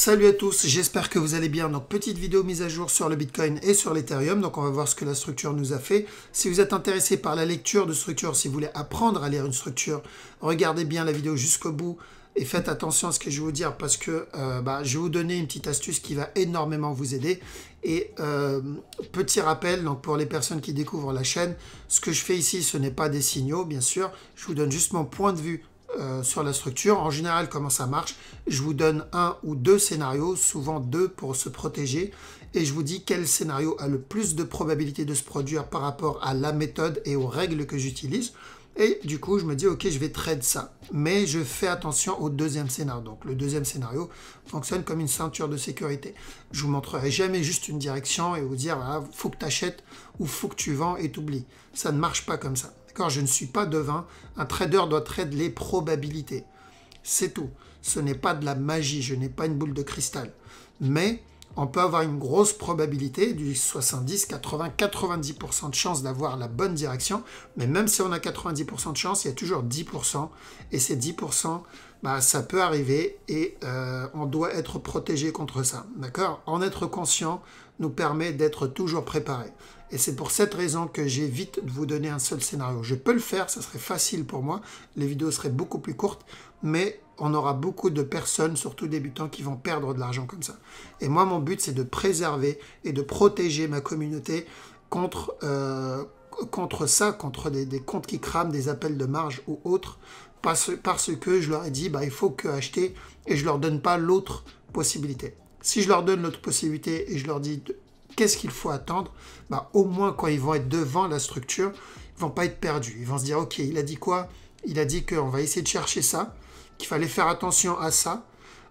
Salut à tous, j'espère que vous allez bien. Donc petite vidéo mise à jour sur le Bitcoin et sur l'Ethereum. Donc on va voir ce que la structure nous a fait. Si vous êtes intéressé par la lecture de structure, si vous voulez apprendre à lire une structure, regardez bien la vidéo jusqu'au bout et faites attention à ce que je vais vous dire parce que euh, bah, je vais vous donner une petite astuce qui va énormément vous aider. Et euh, petit rappel, donc pour les personnes qui découvrent la chaîne, ce que je fais ici, ce n'est pas des signaux, bien sûr. Je vous donne juste mon point de vue euh, sur la structure. En général, comment ça marche Je vous donne un ou deux scénarios, souvent deux pour se protéger, et je vous dis quel scénario a le plus de probabilité de se produire par rapport à la méthode et aux règles que j'utilise. Et du coup, je me dis, ok, je vais trade ça. Mais je fais attention au deuxième scénario. Donc le deuxième scénario fonctionne comme une ceinture de sécurité. Je vous montrerai jamais juste une direction et vous dire, il ah, faut que tu achètes ou faut que tu vends et t'oublies. Ça ne marche pas comme ça. D'accord Je ne suis pas devin. Un trader doit trader les probabilités. C'est tout. Ce n'est pas de la magie. Je n'ai pas une boule de cristal. Mais on peut avoir une grosse probabilité du 70, 80, 90% de chance d'avoir la bonne direction. Mais même si on a 90% de chance, il y a toujours 10%. Et ces 10%, bah, ça peut arriver et euh, on doit être protégé contre ça. D'accord En être conscient, nous permet d'être toujours préparé Et c'est pour cette raison que j'évite de vous donner un seul scénario. Je peux le faire, ça serait facile pour moi, les vidéos seraient beaucoup plus courtes, mais on aura beaucoup de personnes, surtout débutants, qui vont perdre de l'argent comme ça. Et moi, mon but, c'est de préserver et de protéger ma communauté contre, euh, contre ça, contre des, comptes qui crament, des appels de marge ou autres, parce, parce que je leur ai dit, bah, il faut que acheter, et je leur donne pas l'autre possibilité. Si je leur donne l'autre possibilité et je leur dis qu'est-ce qu'il faut attendre, bah, au moins quand ils vont être devant la structure, ils vont pas être perdus. Ils vont se dire, ok, il a dit quoi Il a dit qu'on va essayer de chercher ça, qu'il fallait faire attention à ça,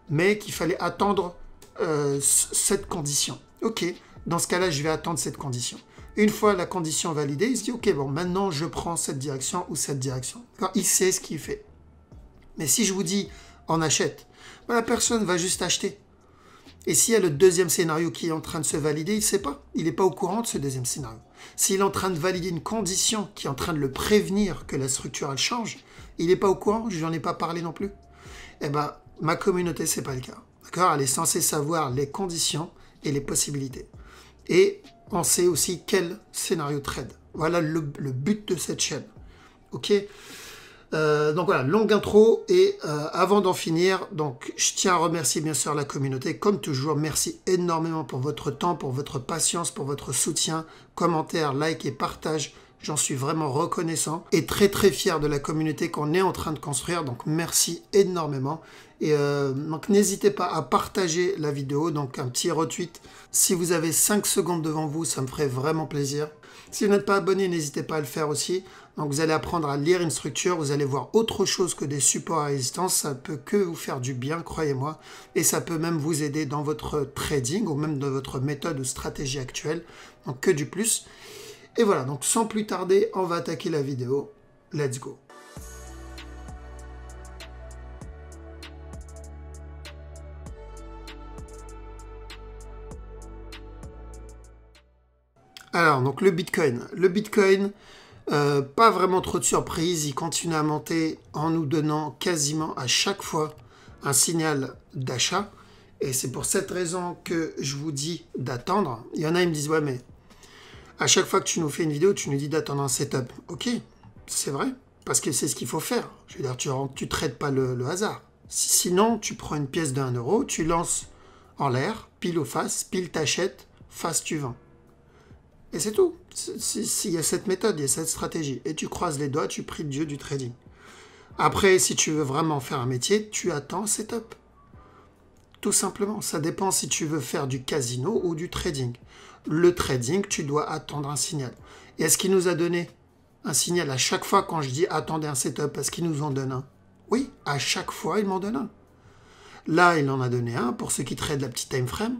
mais qu'il fallait attendre euh, cette condition. Ok, dans ce cas-là, je vais attendre cette condition. Une fois la condition validée, il se dit, ok, bon, maintenant je prends cette direction ou cette direction. il sait ce qu'il fait. Mais si je vous dis, on achète, bah, la personne va juste acheter. Et s'il y a le deuxième scénario qui est en train de se valider, il ne sait pas. Il n'est pas au courant de ce deuxième scénario. S'il est en train de valider une condition qui est en train de le prévenir que la structure elle change, il n'est pas au courant, je n'en ai pas parlé non plus. Eh ben, ma communauté, ce n'est pas le cas. D'accord Elle est censée savoir les conditions et les possibilités. Et on sait aussi quel scénario trade. Voilà le but de cette chaîne. Ok euh, donc voilà, longue intro et euh, avant d'en finir, donc je tiens à remercier bien sûr la communauté comme toujours. Merci énormément pour votre temps, pour votre patience, pour votre soutien, commentaires, like et partage. J'en suis vraiment reconnaissant et très très fier de la communauté qu'on est en train de construire. Donc merci énormément. Et euh, donc n'hésitez pas à partager la vidéo, donc un petit retweet. Si vous avez 5 secondes devant vous, ça me ferait vraiment plaisir. Si vous n'êtes pas abonné, n'hésitez pas à le faire aussi. Donc vous allez apprendre à lire une structure, vous allez voir autre chose que des supports à résistance, ça peut que vous faire du bien, croyez-moi, et ça peut même vous aider dans votre trading ou même dans votre méthode ou stratégie actuelle, donc que du plus. Et voilà, donc sans plus tarder, on va attaquer la vidéo. Let's go Alors, donc le Bitcoin. Le Bitcoin, euh, pas vraiment trop de surprises, il continue à monter en nous donnant quasiment à chaque fois un signal d'achat. Et c'est pour cette raison que je vous dis d'attendre. Il y en a, ils me disent, ouais, mais à chaque fois que tu nous fais une vidéo, tu nous dis d'attendre un setup. Ok, c'est vrai, parce que c'est ce qu'il faut faire. Je veux dire, tu ne traites pas le, le, hasard. Sinon, tu prends une pièce de 1 euro, tu lances en l'air, pile au face, pile t'achètes, face tu vends. Et c'est tout. S'il y a cette méthode, il y a cette stratégie. Et tu croises les doigts, tu pries Dieu du trading. Après, si tu veux vraiment faire un métier, tu attends setup. Tout simplement. Ça dépend si tu veux faire du casino ou du trading. Le trading, tu dois attendre un signal. Et est-ce qu'il nous a donné un signal à chaque fois quand je dis attendez un setup Est-ce qu'il nous en donne un Oui, à chaque fois, il m'en donne un. Là, il en a donné un pour ceux qui traitent la petite time frame.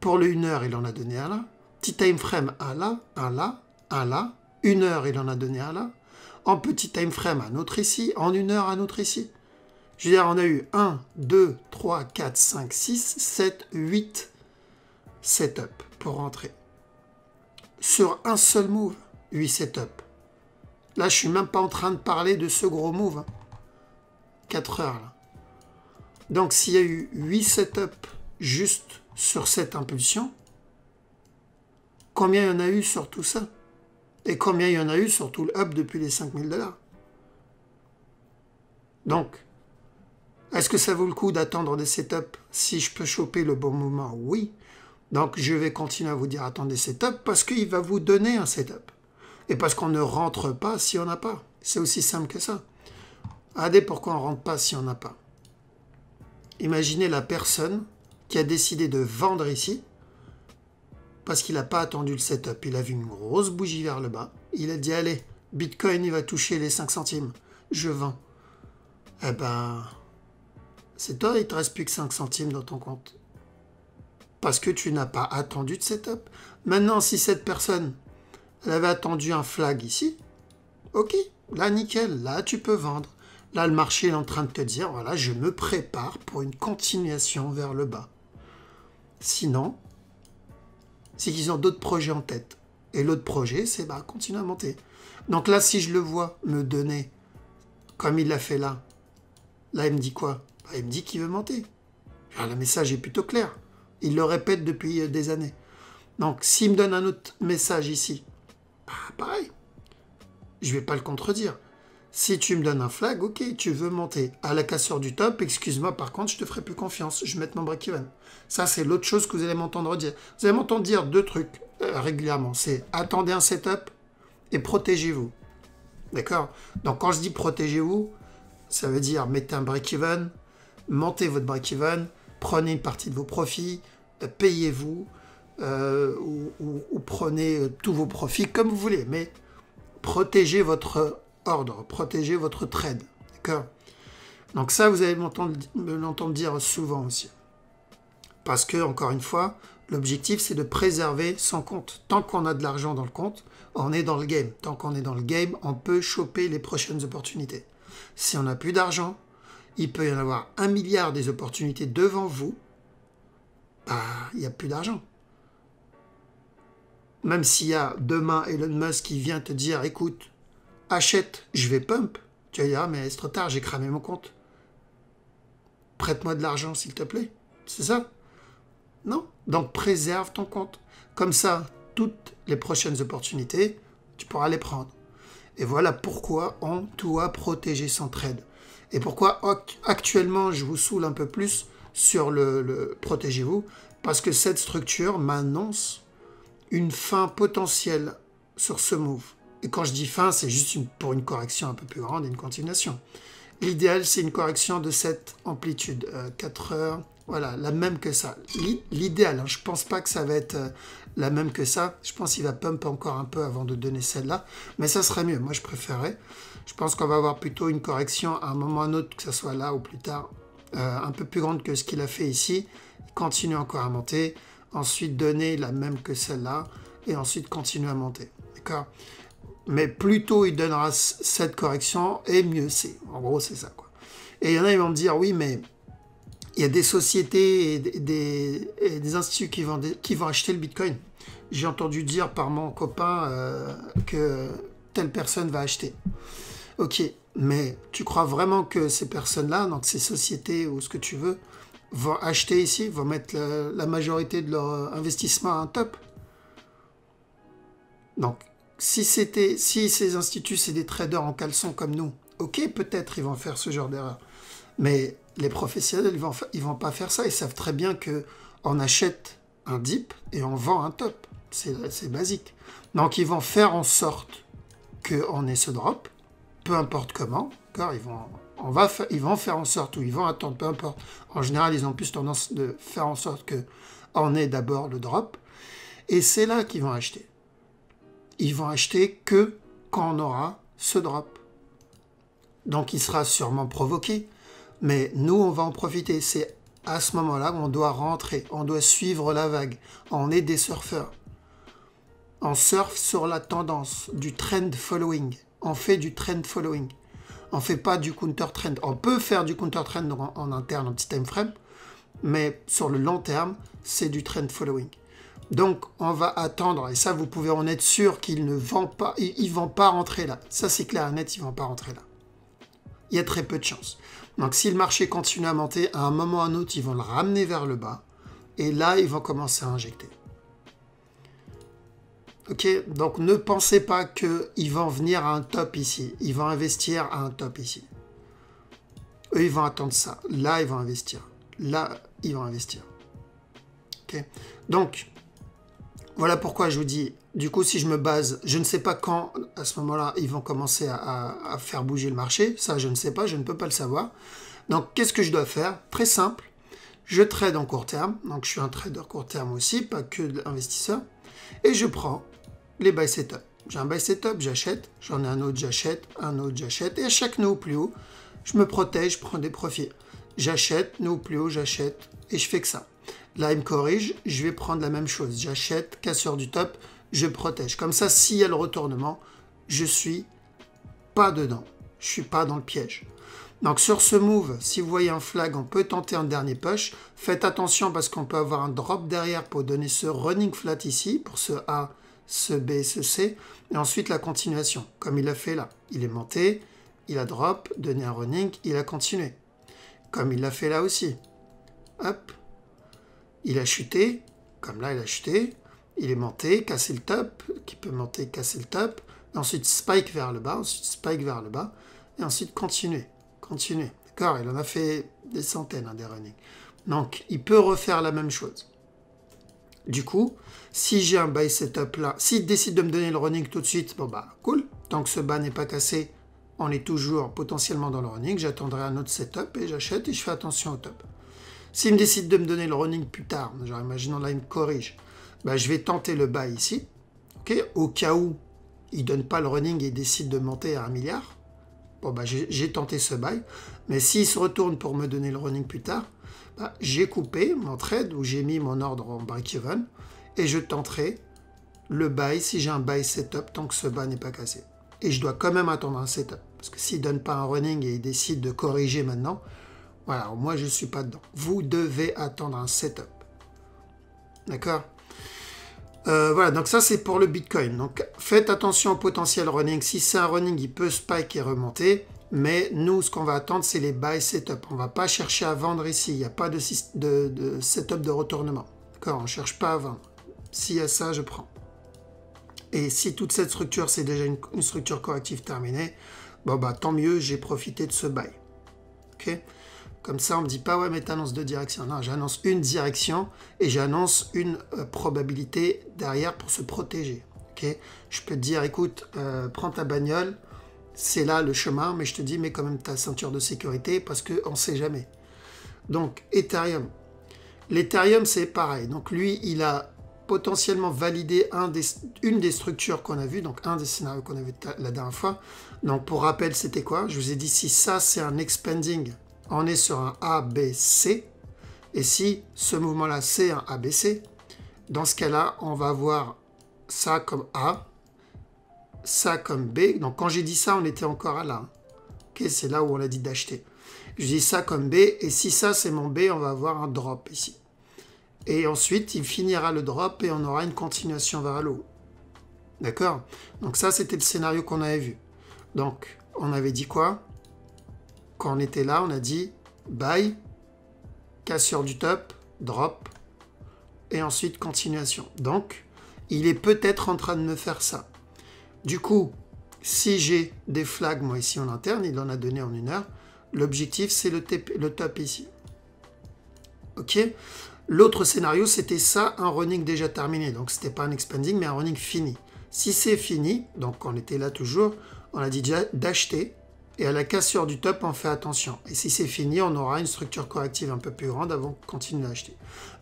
Pour le 1 heure, il en a donné un là petit time frame à là, à là, à là, une heure il en a donné à là, en petit time frame un autre ici, en une heure un autre ici. Je veux dire, on a eu 1, 2, 3, 4, 5, 6, 7, 8 setups pour rentrer. Sur un seul move, 8 setups. Là, je ne suis même pas en train de parler de ce gros move. 4 hein. heures là. Donc s'il y a eu 8 setups juste sur cette impulsion, Combien il y en a eu sur tout ça Et combien il y en a eu sur tout le hub depuis les 5000 dollars Donc, est-ce que ça vaut le coup d'attendre des setups si je peux choper le bon moment Oui. Donc je vais continuer à vous dire attendez setup parce qu'il va vous donner un setup. Et parce qu'on ne rentre pas si on n'a pas. C'est aussi simple que ça. Regardez pourquoi on ne rentre pas si on n'a pas. Imaginez la personne qui a décidé de vendre ici parce qu'il n'a pas attendu le setup. Il a vu une grosse bougie vers le bas. Il a dit allez, Bitcoin il va toucher les 5 centimes. Je vends. Eh ben, c'est toi, il te reste plus que 5 centimes dans ton compte. Parce que tu n'as pas attendu de setup. Maintenant, si cette personne, elle avait attendu un flag ici, ok, là nickel, là tu peux vendre. Là, le marché est en train de te dire, voilà, je me prépare pour une continuation vers le bas. Sinon, c'est qu'ils ont d'autres projets en tête. Et l'autre projet, c'est bah, continuer à monter. Donc là, si je le vois me donner, comme il l'a fait là, là, il me dit quoi bah, Il me dit qu'il veut monter. Alors, ah, le message est plutôt clair. Il le répète depuis euh, des années. Donc, s'il me donne un autre message ici, bah, pareil, je ne vais pas le contredire. Si tu me donnes un flag, ok, tu veux monter. À la casseur du top, excuse-moi, par contre, je te ferai plus confiance. Je vais mon break-even. Ça, c'est l'autre chose que vous allez m'entendre dire. Vous allez m'entendre dire deux trucs euh, régulièrement. C'est attendez un setup et protégez-vous. D'accord Donc, quand je dis protégez-vous, ça veut dire mettez un break-even, montez votre break-even, prenez une partie de vos profits, euh, payez-vous euh, ou, prenez tous vos profits comme vous voulez. Mais protégez votre ordre, protéger votre trade. D'accord Donc ça, vous allez l'entendre dire souvent aussi. Parce que, encore une fois, l'objectif, c'est de préserver son compte. Tant qu'on a de l'argent dans le compte, on est dans le game. Tant qu'on est dans le game, on peut choper les prochaines opportunités. Si on n'a plus d'argent, il peut y en avoir un milliard des opportunités devant vous, bah, il n'y a plus d'argent. Même s'il y a demain Elon Musk qui vient te dire, écoute, achète, je vais pump. Tu vas dire, ah, mais c'est trop tard, j'ai cramé mon compte. Prête-moi de l'argent, s'il te plaît. C'est ça Non Donc préserve ton compte. Comme ça, toutes les prochaines opportunités, tu pourras les prendre. Et voilà pourquoi on doit protéger son trade. Et pourquoi actuellement je vous saoule un peu plus sur le protégez-vous, parce que cette structure m'annonce une fin potentielle sur ce move. Et quand je dis fin, c'est juste pour une correction un peu plus grande et une continuation. L'idéal, c'est une correction de cette amplitude, 4 euh, heures, voilà, la même que ça. L'idéal, je hein. je pense pas que ça va être euh, la même que ça. Je pense qu'il va pump encore un peu avant de donner celle-là, mais ça serait mieux. Moi, je préférerais. Je pense qu'on va avoir plutôt une correction à un moment ou à un autre, que ce soit là ou plus tard, euh, un peu plus grande que ce qu'il a fait ici. continue encore à monter, ensuite donner la même que celle-là, et ensuite continuer à monter. D'accord mais plus tôt il donnera cette correction, et mieux c'est. En gros, c'est ça. Et il y en a, ils vont me dire, oui, mais il y a des sociétés et des, instituts qui vont, qui vont acheter le Bitcoin. J'ai entendu dire par mon copain euh, que telle personne va acheter. Ok, mais tu crois vraiment que ces personnes-là, donc ces sociétés ou ce que tu veux, vont acheter ici, vont mettre la, majorité de leur euh, investissement à un top Donc, si c'était, si ces instituts, c'est des traders en caleçon comme nous, ok, peut-être ils vont faire ce genre d'erreur. Mais les professionnels, ils vont, ils vont pas faire ça. Ils savent très bien que on achète un dip et on vend un top. C'est basique. Donc ils vont faire en sorte que on ait ce drop, peu importe comment. Car ils vont, va, ils vont faire en sorte ou ils vont attendre, peu importe. En général, ils ont plus tendance de faire en sorte que on ait d'abord le drop. Et c'est là qu'ils vont acheter ils vont acheter que quand on aura ce drop. Donc il sera sûrement provoqué, mais nous on va en profiter. C'est à ce moment-là qu'on doit rentrer, on doit suivre la vague. On est des surfeurs. On surfe sur la tendance, du trend following. On fait du trend following. On ne fait pas du counter trend. On peut faire du counter trend en, en interne, en petit time frame, mais sur le long terme, c'est du trend following. Donc on va attendre, et ça vous pouvez en être sûr qu'ils ne vont pas, ils vont pas rentrer là. Ça c'est clair net, ils vont pas rentrer là. Il y a très peu de chances. Donc si le marché continue à monter, à un moment ou à un autre, ils vont le ramener vers le bas, et là ils vont commencer à injecter. Ok, donc ne pensez pas qu'ils vont venir à un top ici, ils vont investir à un top ici. Eux ils vont attendre ça, là ils vont investir, là ils vont investir. Ok, donc voilà pourquoi je vous dis, du coup, si je me base, je ne sais pas quand, à ce moment-là, ils vont commencer à, faire bouger le marché. Ça, je ne sais pas, je ne peux pas le savoir. Donc, qu'est-ce que je dois faire Très simple. Je trade en court terme. Donc, je suis un trader court terme aussi, pas que l'investisseur. Et je prends les buy setup. J'ai un buy setup, j'achète. J'en ai un autre, j'achète. Un autre, j'achète. Et à chaque nœud plus haut, je me protège, je prends des profits. J'achète, nœud plus haut, j'achète. Et je fais que ça. Là, il me corrige, je vais prendre la même chose. J'achète, casseur du top, je protège. Comme ça, s'il y a le retournement, je suis pas dedans. Je suis pas dans le piège. Donc sur ce move, si vous voyez un flag, on peut tenter un dernier push. Faites attention parce qu'on peut avoir un drop derrière pour donner ce running flat ici, pour ce A, ce B, ce C. Et ensuite la continuation, comme il l'a fait là. Il est monté, il a drop, donné un running, il a continué. Comme il l'a fait là aussi. Hop, il a chuté, comme là il a chuté, il est monté, cassé le top, qui peut monter, casser le top, ensuite spike vers le bas, ensuite spike vers le bas, et ensuite continuer, continuer. D'accord Il en a fait des centaines hein, des runnings. Donc il peut refaire la même chose. Du coup, si j'ai un buy setup là, s'il décide de me donner le running tout de suite, bon bah cool. Tant que ce bas n'est pas cassé, on est toujours potentiellement dans le running. J'attendrai un autre setup et j'achète et je fais attention au top. S'il me décide de me donner le running plus tard, imaginons là, il me corrige, bah, je vais tenter le buy ici. Au cas où il ne donne pas le running et décide de monter à un milliard, bon, bah, j'ai tenté ce bail Mais s'il se retourne pour me donner le running plus tard, bah, j'ai coupé mon trade ou j'ai mis mon ordre en break-even et je tenterai le buy si j'ai un buy setup tant que ce buy n'est pas cassé. Et je dois quand même attendre un setup. Parce que s'il ne donne pas un running et il décide de corriger maintenant, voilà, moi je ne suis pas dedans. Vous devez attendre un setup. D'accord euh, voilà, donc ça c'est pour le Bitcoin. Donc faites attention au potentiel running. Si c'est un running, il peut spike et remonter. Mais nous, ce qu'on va attendre, c'est les buy setup. On ne va pas chercher à vendre ici. Il n'y a pas de, de, setup de retournement. D'accord On ne cherche pas à vendre. S'il y a ça, je prends. Et si toute cette structure, c'est déjà une, une, structure corrective terminée, bon bah tant mieux, j'ai profité de ce buy. OK comme ça, on me dit pas, ouais, mais tu annonces deux directions. Non, j'annonce une direction et j'annonce une euh, probabilité derrière pour se protéger. je peux te dire, écoute, euh, prends ta bagnole, c'est là le chemin, mais je te dis, mets quand même ta ceinture de sécurité parce qu'on ne sait jamais. Donc, Ethereum. L'Ethereum, c'est pareil. Donc, lui, il a potentiellement validé une des structures qu'on a vues, donc un des scénarios qu'on avait la dernière fois. Donc pour rappel, c'était quoi Je vous ai dit si ça c'est un expanding, on est sur un ABC. Et si ce mouvement-là, c'est un ABC, dans ce cas-là, on va avoir ça comme A, ça comme B. Donc quand j'ai dit ça, on était encore à là. c'est là où on a dit d'acheter. Je dis ça comme B, et si ça c'est mon B, on va avoir un drop ici. Et ensuite, il finira le drop et on aura une continuation vers le haut. D'accord Donc ça, c'était le scénario qu'on avait vu. Donc, on avait dit quoi quand on était là, on a dit buy, cassure du top, drop, et ensuite continuation. Donc, il est peut-être en train de me faire ça. Du coup, si j'ai des flags, moi ici en interne, il en a donné en une heure, l'objectif c'est le, le, top ici. Ok L'autre scénario, c'était ça, un running déjà terminé. Donc, c'était pas un expanding, mais un running fini. Si c'est fini, donc on était là toujours, on a dit déjà d'acheter, et à la cassure du top, on fait attention. Et si c'est fini, on aura une structure corrective un peu plus grande avant de continuer à acheter.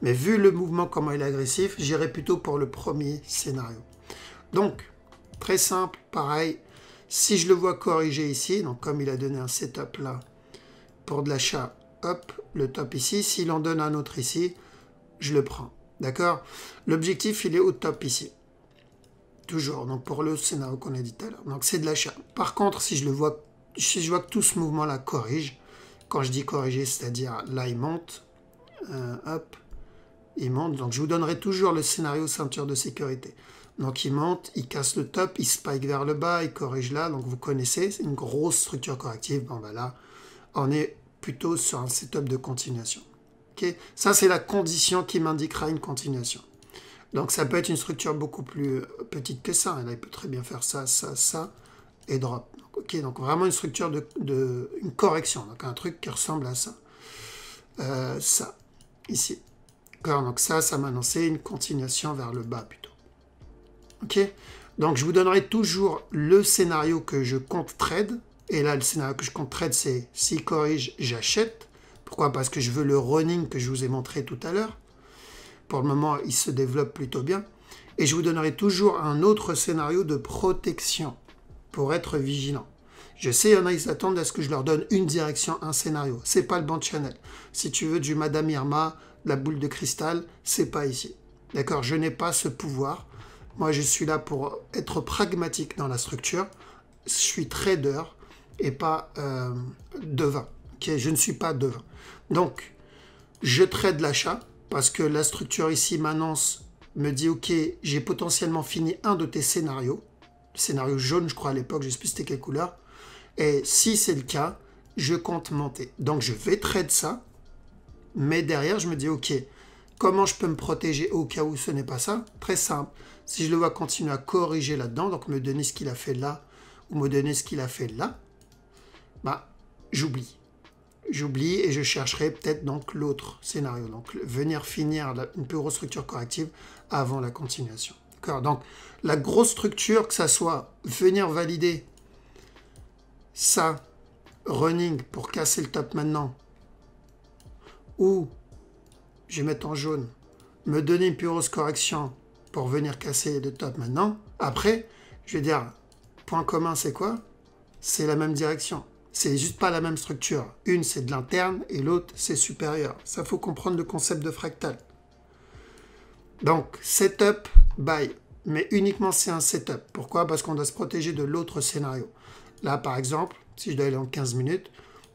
Mais vu le mouvement, comment il est agressif, j'irai plutôt pour le premier scénario. Donc, très simple, pareil. Si je le vois corrigé ici, donc comme il a donné un setup là pour de l'achat, hop, le top ici. S'il en donne un autre ici, je le prends. D'accord L'objectif, il est au top ici toujours, donc pour le scénario qu'on a dit tout à l'heure. Donc c'est de l'achat. Par contre, si je le vois si je vois que tout ce mouvement-là corrige, quand je dis corriger, c'est-à-dire là, il monte, euh, hop, il monte. Donc, je vous donnerai toujours le scénario ceinture de sécurité. Donc, il monte, il casse le top, il spike vers le bas, il corrige là. Donc, vous connaissez, c'est une grosse structure corrective. Bon, ben là, on est plutôt sur un setup de continuation. Ok ça, c'est la condition qui m'indiquera une continuation. Donc, ça peut être une structure beaucoup plus euh, petite que ça. Là, il peut très bien faire ça, ça, ça et drop. Ok, donc vraiment une structure de, une correction, donc un truc qui ressemble à ça. Euh, ça, ici. D'accord, donc ça, ça m'annonçait une continuation vers le bas plutôt. Ok, donc je vous donnerai toujours le scénario que je compte trade. Et là, le scénario que je compte trade, c'est s'il corrige, j'achète. Pourquoi Parce que je veux le running que je vous ai montré tout à l'heure. Pour le moment, il se développe plutôt bien. Et je vous donnerai toujours un autre scénario de protection pour être vigilant. Je sais, il y en a, ils attendent à ce que je leur donne une direction, un scénario. C'est pas le bon channel. Si tu veux du Madame Irma, la boule de cristal, c'est pas ici. D'accord Je n'ai pas ce pouvoir. Moi, je suis là pour être pragmatique dans la structure. Je suis trader et pas euh, devin. je ne suis pas devin. Donc, je trade l'achat parce que la structure ici m'annonce, me dit, OK, j'ai potentiellement fini un de tes scénarios scénario jaune, je crois, à l'époque, je ne sais plus c'était quelle couleur. Et si c'est le cas, je compte monter. Donc je vais trade ça, mais derrière, je me dis, ok, comment je peux me protéger au cas où ce n'est pas ça Très simple. Si je le vois continuer à corriger là-dedans, donc me donner ce qu'il a fait là, ou me donner ce qu'il a fait là, bah, j'oublie. J'oublie et je chercherai peut-être donc l'autre scénario. Donc venir finir une plus structure corrective avant la continuation. Donc, la grosse structure, que ça soit venir valider ça, running, pour casser le top maintenant, ou je vais mettre en jaune, me donner une pure correction pour venir casser le top maintenant. Après, je vais dire, point commun, c'est quoi C'est la même direction. C'est juste pas la même structure. Une, c'est de l'interne et l'autre, c'est supérieur. Ça, faut comprendre le concept de fractal. Donc, setup, buy, mais uniquement c'est un setup. Pourquoi Parce qu'on doit se protéger de l'autre scénario. Là, par exemple, si je dois aller en 15 minutes,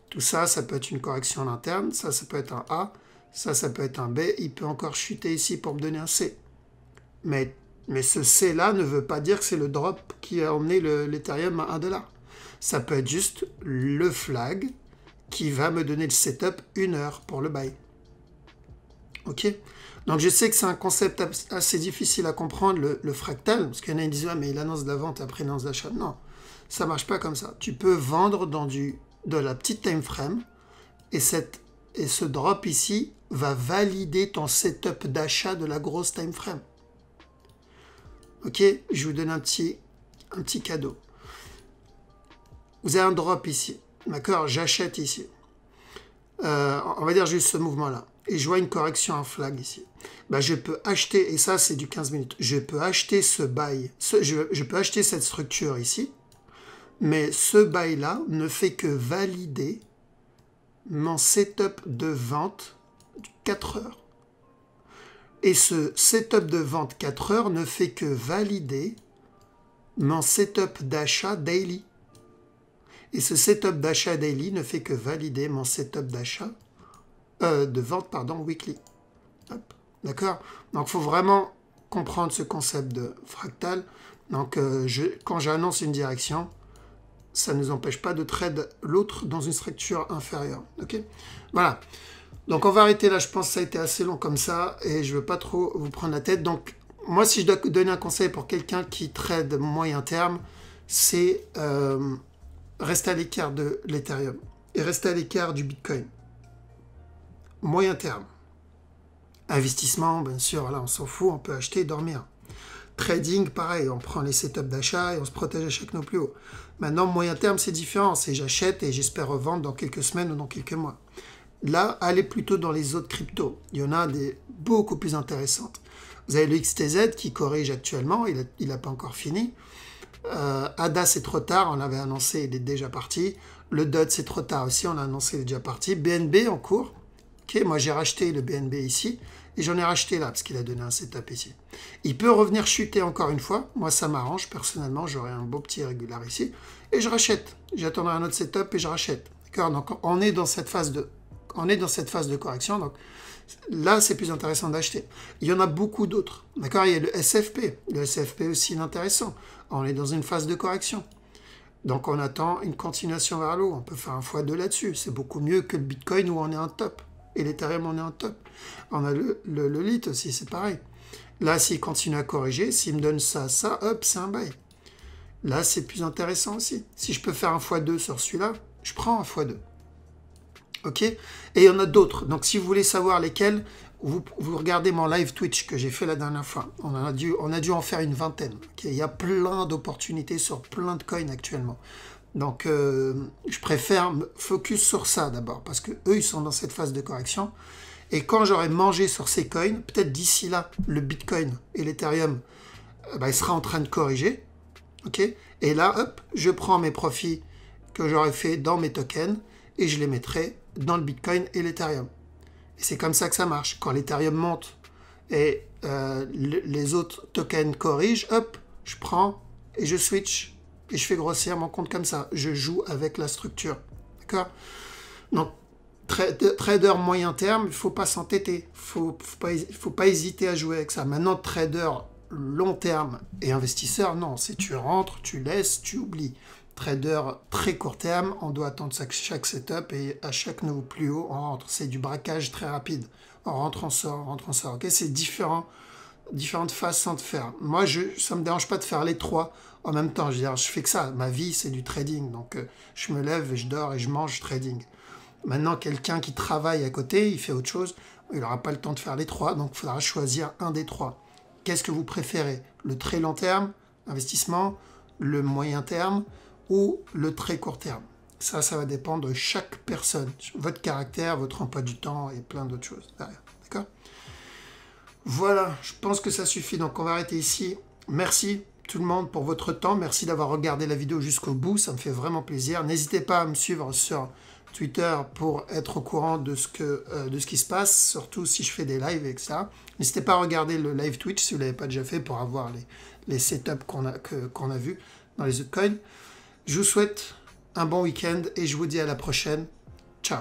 tout ça, ça peut être une correction interne, ça, ça peut être un A, ça, ça peut être un B, il peut encore chuter ici pour me donner un C. Mais, ce C-là ne veut pas dire que c'est le drop qui a emmené l'Ethereum à 1$. Ça peut être juste le flag qui va me donner le setup une heure pour le buy. Ok donc je sais que c'est un concept assez difficile à comprendre, le, fractal, parce qu'il y en a qui disent mais il annonce de la vente après annonce d'achat. Non, ça marche pas comme ça. Tu peux vendre dans du, de la petite time frame et, cette, et ce drop ici va valider ton setup d'achat de la grosse time frame. Ok, je vous donne un petit, un petit cadeau. Vous avez un drop ici, d'accord J'achète ici. Euh, on va dire juste ce mouvement-là et je vois une correction en flag ici. Bah, je peux acheter, et ça c'est du 15 minutes, je peux acheter ce bail, je, peux acheter cette structure ici, mais ce bail-là ne fait que valider mon setup de vente 4 heures. Et ce setup de vente 4 heures ne fait que valider mon setup d'achat daily. Et ce setup d'achat daily ne fait que valider mon setup d'achat euh, de vente pardon, weekly. D'accord Donc, il faut vraiment comprendre ce concept de fractal. Donc, euh, je, quand j'annonce une direction, ça ne nous empêche pas de trade l'autre dans une structure inférieure. OK Voilà. Donc, on va arrêter là. Je pense que ça a été assez long comme ça et je ne veux pas trop vous prendre la tête. Donc, moi, si je dois donner un conseil pour quelqu'un qui trade moyen terme, c'est euh, rester à l'écart de l'Ethereum et rester à l'écart du Bitcoin moyen terme. Investissement, bien sûr, là on s'en fout, on peut acheter et dormir. Trading, pareil, on prend les setups d'achat et on se protège à chaque nos plus haut Maintenant, moyen terme, c'est différent, c'est j'achète et j'espère revendre dans quelques semaines ou dans quelques mois. Là, allez plutôt dans les autres cryptos. Il y en a des beaucoup plus intéressantes. Vous avez le XTZ qui corrige actuellement, il n'a pas encore fini. Euh, ADA, c'est trop tard, on l'avait annoncé, il est déjà parti. Le DOT, c'est trop tard aussi, on l'a annoncé, il est déjà parti. BNB en cours moi, j'ai racheté le BNB ici et j'en ai racheté là parce qu'il a donné un setup ici. Il peut revenir chuter encore une fois. Moi, ça m'arrange. Personnellement, j'aurai un beau petit régular ici et je rachète. J'attendrai un autre setup et je rachète. Donc, on est dans cette phase de, on est dans cette phase de correction. Donc, là, c'est plus intéressant d'acheter. Il y en a beaucoup d'autres. D'accord Il y a le SFP. Le SFP aussi intéressant. On est dans une phase de correction. Donc, on attend une continuation vers l'eau. On peut faire un fois deux là-dessus. C'est beaucoup mieux que le Bitcoin où on est en top et l'Ethereum, on est en top. On a le, lit aussi, c'est pareil. Là, s'il continue à corriger, s'il me donne ça, ça, hop, c'est un bail. Là, c'est plus intéressant aussi. Si je peux faire un x2 sur celui-là, je prends un x2. OK Et il y en a d'autres. Donc, si vous voulez savoir lesquels, vous, regardez mon live Twitch que j'ai fait la dernière fois. On, a dû, on a dû en faire une vingtaine. il y a plein d'opportunités sur plein de coins actuellement. Donc, euh, je préfère me focus sur ça d'abord, parce que eux, ils sont dans cette phase de correction. Et quand j'aurai mangé sur ces coins, peut-être d'ici là, le Bitcoin et l'Ethereum, euh, bah, il sera en train de corriger. ok et là, hop, je prends mes profits que j'aurais fait dans mes tokens et je les mettrai dans le Bitcoin et l'Ethereum. Et c'est comme ça que ça marche. Quand l'Ethereum monte et euh, les autres tokens corrigent, hop, je prends et je switch et je fais grossièrement compte comme ça. Je joue avec la structure. D'accord Donc, trader moyen terme, il faut pas s'entêter. Faut, ne faut pas hésiter à jouer avec ça. Maintenant, trader long terme et investisseur, non. C'est tu rentres, tu laisses, tu oublies. Trader très court terme, on doit attendre chaque setup et à chaque nouveau plus haut, on rentre. C'est du braquage très rapide. On rentre, on sort, on rentre, on sort. C'est différent différentes façons de faire. Moi, je, ça ne me dérange pas de faire les trois en même temps. Je, veux dire, je fais que ça. Ma vie, c'est du trading. Donc, euh, je me lève et je dors et je mange trading. Maintenant, quelqu'un qui travaille à côté, il fait autre chose, il n'aura pas le temps de faire les trois. Donc, il faudra choisir un des trois. Qu'est-ce que vous préférez Le très long terme, investissement, le moyen terme ou le très court terme ça, ça va dépendre de chaque personne, votre caractère, votre emploi du temps et plein d'autres choses D'accord voilà, je pense que ça suffit, donc on va arrêter ici. Merci tout le monde pour votre temps, merci d'avoir regardé la vidéo jusqu'au bout, ça me fait vraiment plaisir. N'hésitez pas à me suivre sur Twitter pour être au courant de ce, que, euh, de ce qui se passe, surtout si je fais des lives et que ça. N'hésitez pas à regarder le live Twitch si vous ne l'avez pas déjà fait pour avoir les, setups qu'on a, vus dans les Upcoins. Je vous souhaite un bon week-end et je vous dis à la prochaine. Ciao